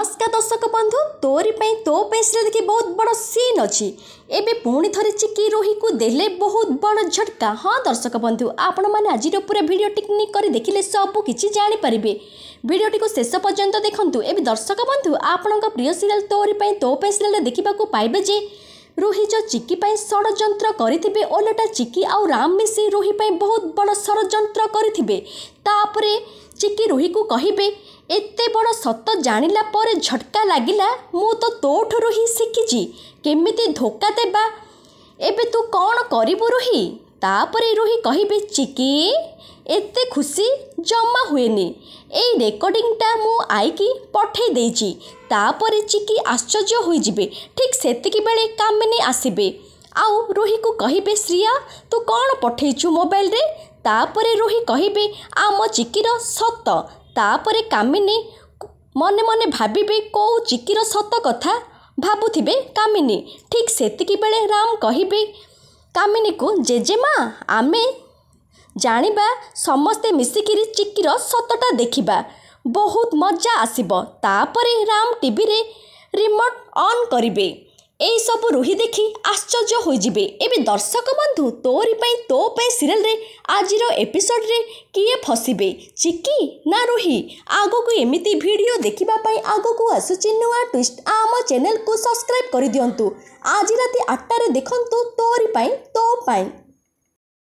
নমস্কার দর্শক বন্ধু তোরি তো পেসরে দেখি বহুত বড় সিন অছি এবে পুনি থরে চিকি রোহিকু দেলে বহুত বড় ঝটকা হ্যাঁ দর্শক বন্ধু আপন মানে আজির পুরা ভিডিওটি ক্লিক করে দেখিলে সবু কিছু জানি পারিবে ভিডিওটি শেষ পর্যন্ত দেখন্তু এবে দর্শক বন্ধু আপনার প্রিয় সিরিয়াল তোরি তো পেসরে দেখিবাকু পাইবে যে রোহি যে চিকি পাই ষড়যন্ত্র করিথিবে ওলটা চিকি আউ রাম মিশি রোহি পাই বহুত বড় ষড়যন্ত্র করিথিবে তাপরে চিকি রোহিকু কহিবে ଏତେ ବଡ଼ ସତ ଜାଣିଲା ପରେ ଝଟକା ଲାଗିଲା ମୁଁ ତ ତୋଠୁ ହିଁ ଶିଖିଛି କେମିତି ଧୋକା ଦେବା ଏବେ ତୁ କ'ଣ କରିବୁ ରୋହି ତା'ପରେ ରୋହି କହିବେ ଚିକି ଏତେ ଖୁସି ଜମା ହୁଏନି ଏଇ ରେକର୍ଡ଼ିଂଟା ମୁଁ ଆଇକି ପଠାଇ ଦେଇଛି ତା'ପରେ ଚିକି ଆଶ୍ଚର୍ଯ୍ୟ ହୋଇଯିବେ ଠିକ୍ ସେତିକିବେଳେ କାମିନୀ ଆସିବେ ଆଉ ରୋହିକୁ କହିବେ ଶ୍ରିୟା ତୁ କ'ଣ ପଠାଇଛୁ ମୋବାଇଲରେ ତା'ପରେ ରୋହି କହିବେ ଆମ ଚିକିର ସତ ତା'ପରେ କାମିନୀ ମନେ ମନେ ଭାବିବେ କେଉଁ ଚିକିର ସତ କଥା ଭାବୁଥିବେ କାମିନୀ ଠିକ୍ ସେତିକିବେଳେ ରାମ କହିବେ କାମିନୀକୁ ଜେଜେମା ଆମେ ଜାଣିବା ସମସ୍ତେ ମିଶିକିରି ଚିକିର ସତଟା ଦେଖିବା ବହୁତ ମଜା ଆସିବ ତା'ପରେ ରାମ ଟିଭିରେ ରିମୋଟ୍ ଅନ୍ କରିବେ এইসব রুহি ଦେଖି ଆଶ୍ଚର୍ଯ୍ୟ ହୋଇଯିବେ ଏବେ ଦର୍ଶକ ବନ୍ଧୁ ତୋରି ପାଇଁ ତୋ ପାଇଁ ସିରିଏଲ୍ରେ ଆଜିର ଏପିସୋଡ଼ରେ କିଏ ଫସିବେ ଚିକି ନା ରୁହି ଆଗକୁ ଏମିତି ଭିଡ଼ିଓ ଦେଖିବା ପାଇଁ ଆଗକୁ ଆସୁଛି ନୂଆ ଟ୍ୱିଷ୍ଟ ଆମ ଚ୍ୟାନେଲ୍କୁ ସବସ୍କ୍ରାଇବ୍ କରିଦିଅନ୍ତୁ ଆଜି ରାତି ଆଠଟାରେ ଦେଖନ୍ତୁ ତୋରି ପାଇଁ ତୋ ପାଇଁ